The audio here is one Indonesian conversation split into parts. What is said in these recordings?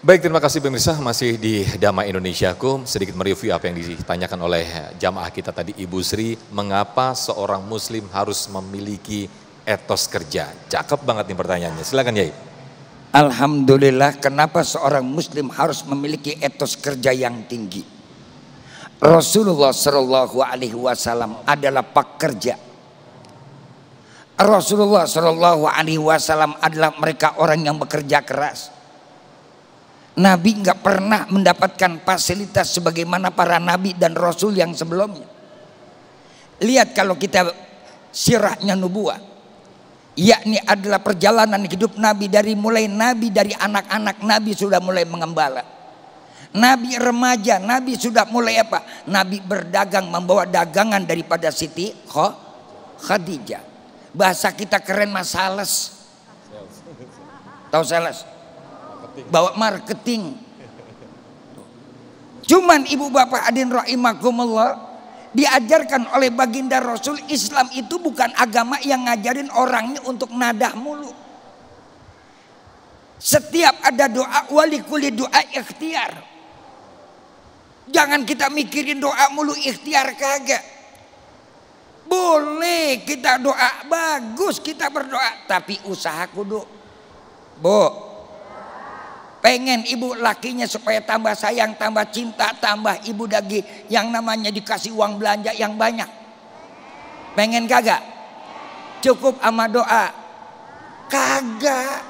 Baik, terima kasih pemirsa. Masih di Dama Indonesiaku, sedikit mereview apa yang ditanyakan oleh jamaah kita tadi, Ibu Sri, mengapa seorang muslim harus memiliki etos kerja? Cakep banget nih pertanyaannya. Silakan Yai. Alhamdulillah, kenapa seorang muslim harus memiliki etos kerja yang tinggi? Rasulullah Shallallahu Alaihi Wasallam adalah pekerja. Rasulullah Shallallahu Alaihi Wasallam adalah mereka orang yang bekerja keras Nabi nggak pernah mendapatkan fasilitas sebagaimana para nabi dan rasul yang sebelumnya. Lihat kalau kita sirahnya nubuah. Yakni adalah perjalanan hidup Nabi dari mulai Nabi dari anak-anak Nabi sudah mulai mengembala. Nabi remaja, Nabi sudah mulai apa? Nabi berdagang membawa dagangan daripada Siti Khadijah. Bahasa kita keren mas sales. Tahu sales? marketing. Bawa marketing. Cuman ibu bapak adin rahimakumullah diajarkan oleh baginda Rasul Islam itu bukan agama yang ngajarin orangnya untuk nadah mulu. Setiap ada doa wali kulit doa ikhtiar. Jangan kita mikirin doa mulu ikhtiar kagak. Boleh kita doa bagus kita berdoa tapi usaha kudu. Bu, Pengen ibu lakinya supaya tambah sayang, tambah cinta, tambah ibu daging yang namanya dikasih uang belanja yang banyak. Pengen kagak? Cukup ama doa. Kagak.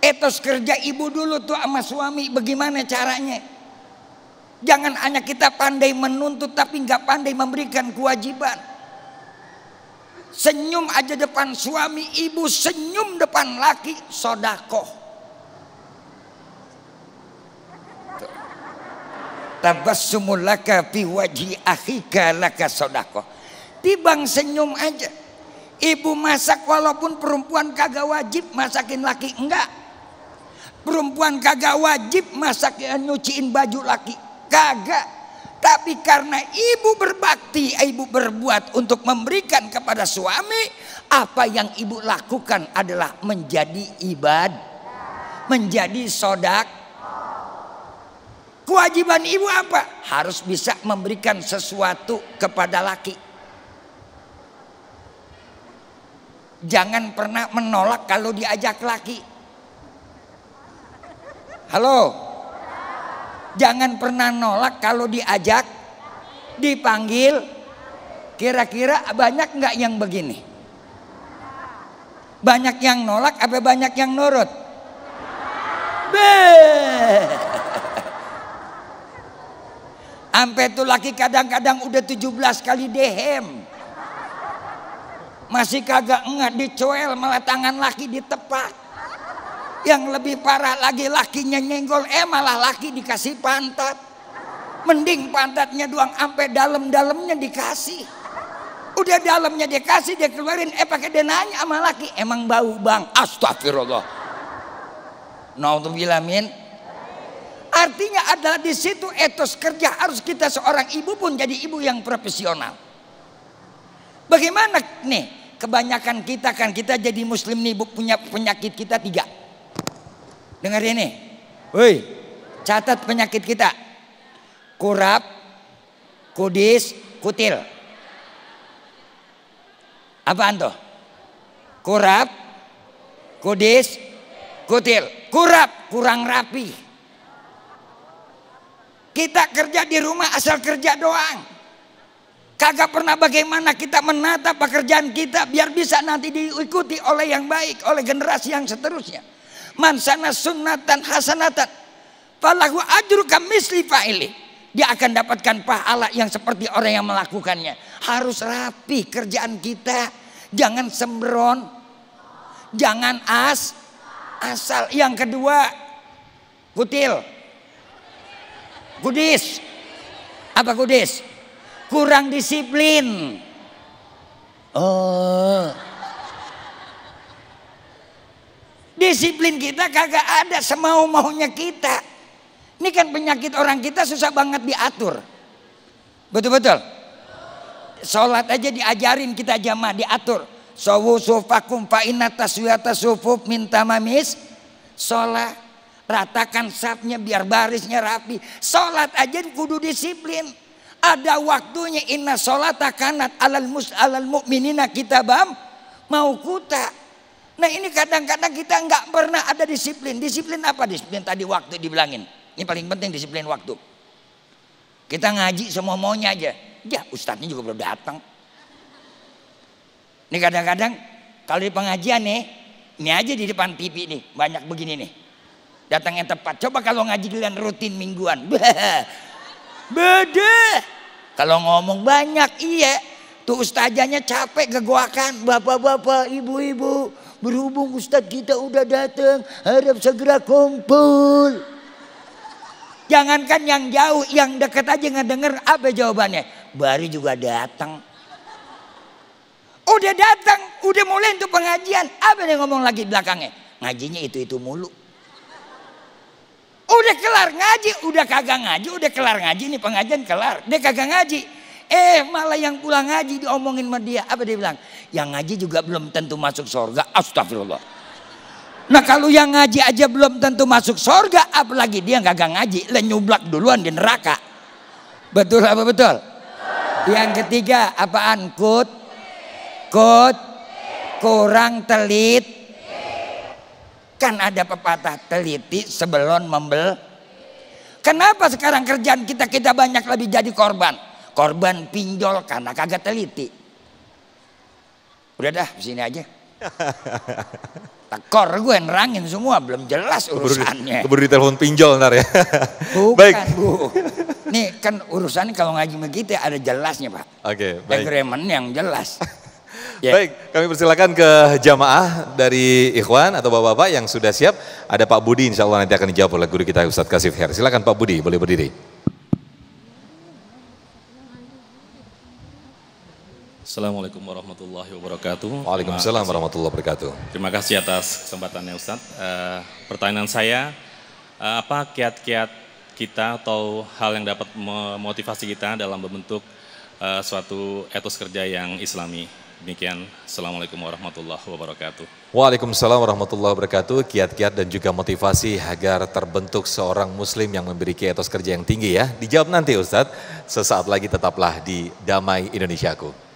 Etos kerja ibu dulu tuh sama suami bagaimana caranya? Jangan hanya kita pandai menuntut tapi nggak pandai memberikan kewajiban. Senyum aja depan suami, ibu senyum depan laki, sodakoh. tabassumulaka fi wajhi akhika laka sodakoh. Tibang senyum aja. Ibu masak walaupun perempuan kagak wajib masakin laki. Enggak. Perempuan kagak wajib masak ya, nyuciin baju laki. Kagak. Tapi karena ibu berbakti, ibu berbuat untuk memberikan kepada suami, apa yang ibu lakukan adalah menjadi ibad, menjadi sodak, Kewajiban ibu apa? Harus bisa memberikan sesuatu kepada laki. Jangan pernah menolak kalau diajak laki. Halo. Jangan pernah nolak kalau diajak dipanggil. Kira-kira banyak nggak yang begini? Banyak yang nolak apa banyak yang nurut? Beh. Sampai tuh laki kadang-kadang udah 17 kali dehem. Masih kagak enggak dicuel malah tangan laki tepat. Yang lebih parah lagi lakinya nyenggol eh malah laki dikasih pantat. Mending pantatnya doang sampai dalam-dalamnya dikasih. Udah dalamnya dikasih dia keluarin eh pakai dia nanya sama laki emang bau bang astagfirullah. Nauzubillah min Artinya adalah di situ etos kerja harus kita seorang ibu pun jadi ibu yang profesional. Bagaimana nih kebanyakan kita kan kita jadi muslim nih punya penyakit kita tiga. Dengar ini. Woi, catat penyakit kita. Kurap, kudis, kutil. Apa tuh? Kurap, kudis, kutil. Kurap kurang rapi. Kita kerja di rumah asal kerja doang. Kagak pernah bagaimana kita menata pekerjaan kita biar bisa nanti diikuti oleh yang baik, oleh generasi yang seterusnya. Mansana sunnatan hasanatan. Falahu ajru misli fa'ili. Dia akan dapatkan pahala yang seperti orang yang melakukannya. Harus rapi kerjaan kita. Jangan sembron. Jangan as. Asal. Yang kedua. Kutil. Kudis. Apa kudis? Kurang disiplin. Oh. Disiplin kita kagak ada semau-maunya kita. Ini kan penyakit orang kita susah banget diatur. Betul-betul. Sholat aja diajarin kita jamaah diatur. Sawu sufakum fa inna sufuf min sholat Ratakan safnya biar barisnya rapi. Sholat aja kudu disiplin. Ada waktunya inna sholat kanat alal mus alal kita bam mau kuta. Nah ini kadang-kadang kita nggak pernah ada disiplin. Disiplin apa? Disiplin tadi waktu dibilangin. Ini paling penting disiplin waktu. Kita ngaji semua maunya aja. Ya ustadznya juga belum datang. Ini kadang-kadang kalau di pengajian nih, ini aja di depan pipi nih, banyak begini nih datang yang tepat. Coba kalau ngaji kalian rutin mingguan. Beda. Kalau ngomong banyak, iya. Tuh ustazahnya capek kegoakan. Bapak-bapak, ibu-ibu. Berhubung ustaz kita udah datang. Harap segera kumpul. Jangankan yang jauh, yang dekat aja denger. apa jawabannya. Baru juga datang. Udah datang, udah mulai untuk pengajian. Apa yang ngomong lagi belakangnya? Ngajinya itu-itu mulu. Udah kelar ngaji, udah kagak ngaji, udah kelar ngaji nih pengajian kelar. Dia kagak ngaji. Eh malah yang pulang ngaji diomongin sama dia. Apa dia bilang? Yang ngaji juga belum tentu masuk surga. Astagfirullah. Nah kalau yang ngaji aja belum tentu masuk surga, apalagi dia kagak ngaji, lenyublak duluan di neraka. Betul apa betul? Yang ketiga apaan? Kut, kut, kurang telit, Kan ada pepatah teliti sebelum membel. Kenapa sekarang kerjaan kita kita banyak lebih jadi korban? Korban pinjol karena kagak teliti. Udah dah sini aja. Tekor gue nerangin semua belum jelas urusannya. Keburu telepon pinjol ntar ya. Bukan baik. bu. Nih kan urusan kalau ngaji begitu ya, ada jelasnya pak. Oke okay, Agreement yang jelas. Yeah. Baik, kami persilakan ke jamaah dari Ikhwan atau Bapak-bapak yang sudah siap. Ada Pak Budi insya Allah nanti akan dijawab oleh guru kita Ustadz Kasif Her. Silakan Pak Budi, boleh berdiri. Assalamualaikum warahmatullahi wabarakatuh. Waalaikumsalam warahmatullahi wabarakatuh. Terima kasih atas kesempatannya Ustadz. Uh, pertanyaan saya, eh, apa kiat-kiat kita atau hal yang dapat memotivasi kita dalam membentuk uh, suatu etos kerja yang islami? Demikian, Assalamualaikum warahmatullahi wabarakatuh. Waalaikumsalam warahmatullahi wabarakatuh. Kiat-kiat dan juga motivasi agar terbentuk seorang muslim yang memiliki etos kerja yang tinggi ya. Dijawab nanti Ustadz, sesaat lagi tetaplah di Damai Indonesiaku.